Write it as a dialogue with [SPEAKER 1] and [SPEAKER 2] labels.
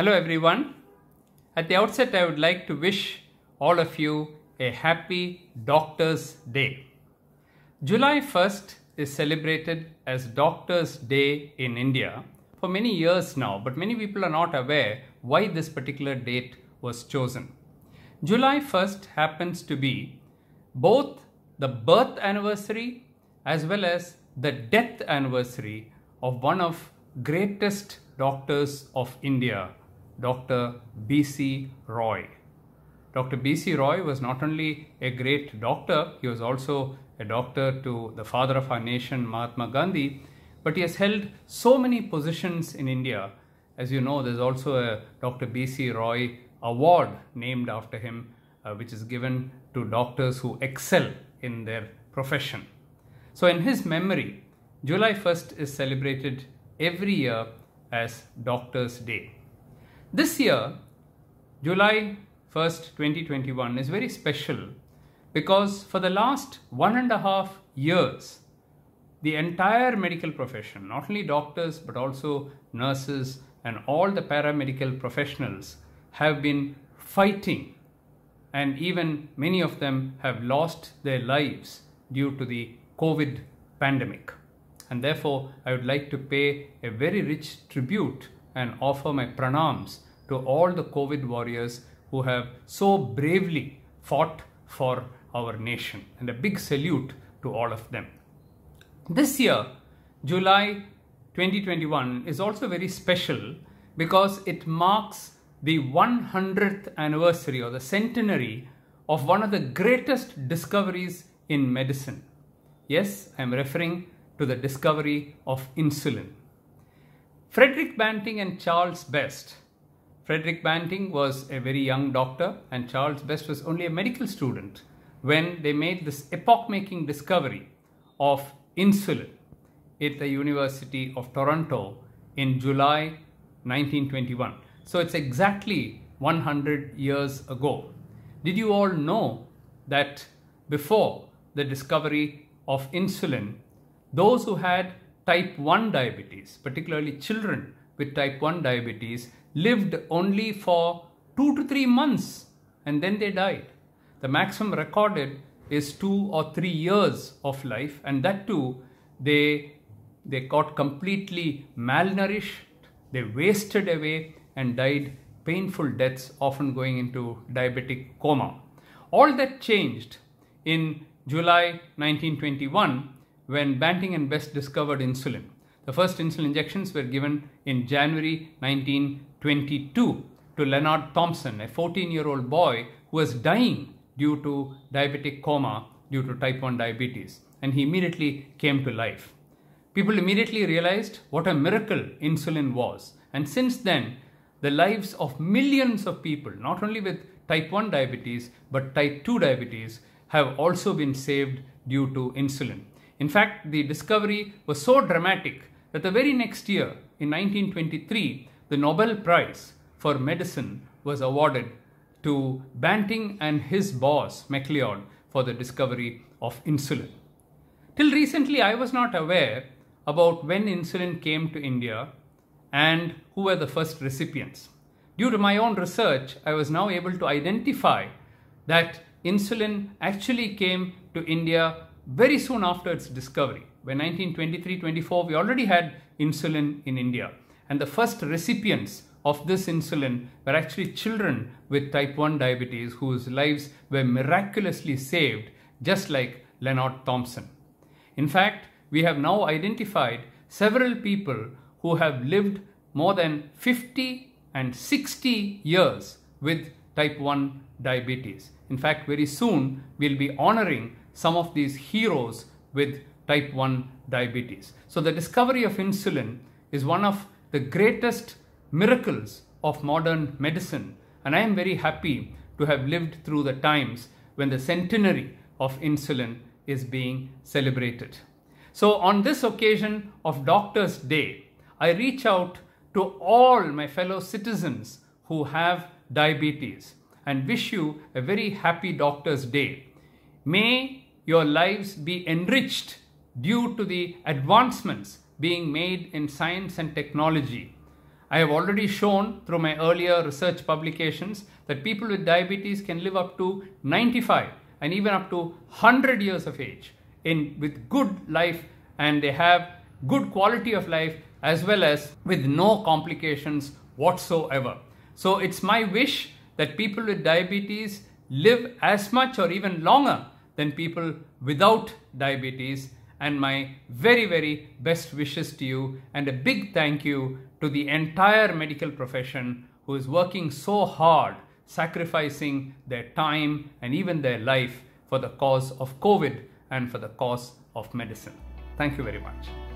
[SPEAKER 1] Hello everyone. At the outset, I would like to wish all of you a happy Doctor's Day. July 1st is celebrated as Doctor's Day in India for many years now, but many people are not aware why this particular date was chosen. July 1st happens to be both the birth anniversary as well as the death anniversary of one of greatest doctors of India, Dr. B.C. Roy. Dr. B.C. Roy was not only a great doctor, he was also a doctor to the father of our nation, Mahatma Gandhi, but he has held so many positions in India. As you know, there's also a Dr. B.C. Roy award named after him, uh, which is given to doctors who excel in their profession. So, in his memory, July 1st is celebrated every year as Doctors' Day. This year, July 1st, 2021, is very special because for the last one and a half years, the entire medical profession, not only doctors but also nurses and all the paramedical professionals, have been fighting, and even many of them have lost their lives due to the COVID pandemic. And therefore, I would like to pay a very rich tribute and offer my pranams to all the COVID warriors who have so bravely fought for our nation. And a big salute to all of them. This year, July 2021 is also very special because it marks the 100th anniversary or the centenary of one of the greatest discoveries in medicine. Yes, I am referring to the discovery of insulin. Frederick Banting and Charles Best. Frederick Banting was a very young doctor, and Charles Best was only a medical student when they made this epoch making discovery of insulin at the University of Toronto in July 1921. So it's exactly 100 years ago. Did you all know that before the discovery of insulin, those who had type 1 diabetes, particularly children with type 1 diabetes, lived only for 2 to 3 months and then they died. The maximum recorded is 2 or 3 years of life and that too they they got completely malnourished, they wasted away and died painful deaths often going into diabetic coma. All that changed in July 1921 when Banting and Best discovered insulin. The first insulin injections were given in January 1922 to Leonard Thompson, a 14 year old boy who was dying due to diabetic coma due to type 1 diabetes, and he immediately came to life. People immediately realized what a miracle insulin was, and since then, the lives of millions of people, not only with type 1 diabetes but type 2 diabetes, have also been saved due to insulin. In fact, the discovery was so dramatic that the very next year, in 1923, the Nobel Prize for Medicine was awarded to Banting and his boss, MacLeod, for the discovery of insulin. Till recently, I was not aware about when insulin came to India and who were the first recipients. Due to my own research, I was now able to identify that insulin actually came to India very soon after its discovery. By 1923-24, we already had insulin in India. And the first recipients of this insulin were actually children with type 1 diabetes whose lives were miraculously saved, just like Leonard Thompson. In fact, we have now identified several people who have lived more than 50 and 60 years with type 1 diabetes. In fact, very soon we'll be honoring some of these heroes with type 1 diabetes. So the discovery of insulin is one of the greatest miracles of modern medicine and I am very happy to have lived through the times when the centenary of insulin is being celebrated. So on this occasion of Doctor's Day, I reach out to all my fellow citizens who have diabetes and wish you a very happy Doctor's Day. May your lives be enriched due to the advancements being made in science and technology. I have already shown through my earlier research publications that people with diabetes can live up to 95 and even up to 100 years of age in with good life and they have good quality of life as well as with no complications whatsoever. So it's my wish that people with diabetes live as much or even longer than people without diabetes. And my very, very best wishes to you and a big thank you to the entire medical profession who is working so hard, sacrificing their time and even their life for the cause of COVID and for the cause of medicine. Thank you very much.